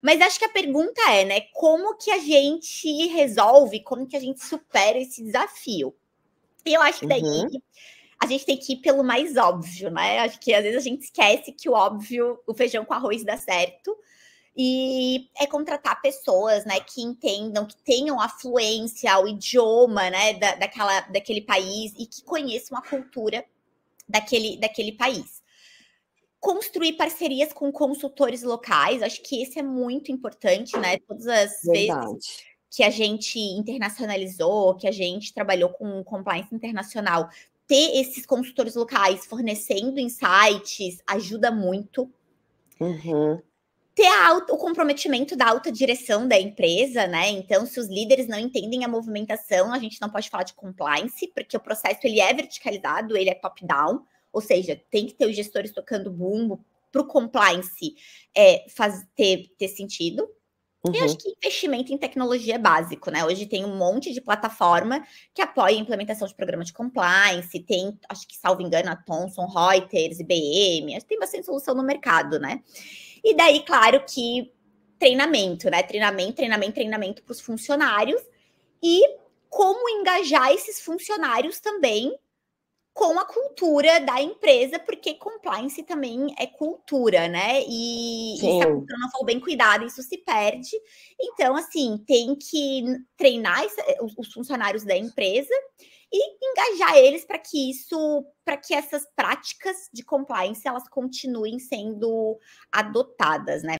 Mas acho que a pergunta é, né? Como que a gente resolve, como que a gente supera esse desafio? E eu acho que daí uhum. a gente tem que ir pelo mais óbvio, né? Acho que às vezes a gente esquece que o óbvio, o feijão com arroz dá certo. E é contratar pessoas, né, que entendam, que tenham a fluência, o idioma, né, da, daquela, daquele país e que conheçam a cultura daquele, daquele país construir parcerias com consultores locais, acho que isso é muito importante, né? Todas as Verdade. vezes que a gente internacionalizou, que a gente trabalhou com compliance internacional, ter esses consultores locais fornecendo insights ajuda muito. Uhum. Ter o comprometimento da alta direção da empresa, né? Então, se os líderes não entendem a movimentação, a gente não pode falar de compliance, porque o processo ele é verticalizado, ele é top-down. Ou seja, tem que ter os gestores tocando bumbo para o compliance é, faz, ter, ter sentido. Uhum. E acho que investimento em tecnologia é básico, né? Hoje tem um monte de plataforma que apoia a implementação de programas de compliance, tem, acho que, salvo engano, a Thomson Reuters, IBM, acho que tem bastante solução no mercado, né? E daí, claro que treinamento, né? Treinamento, treinamento, treinamento para os funcionários e como engajar esses funcionários também com a cultura da empresa, porque compliance também é cultura, né? E, e se a cultura não for bem cuidada, isso se perde. Então, assim, tem que treinar eh, os funcionários da empresa e engajar eles para que isso, para que essas práticas de compliance elas continuem sendo adotadas, né?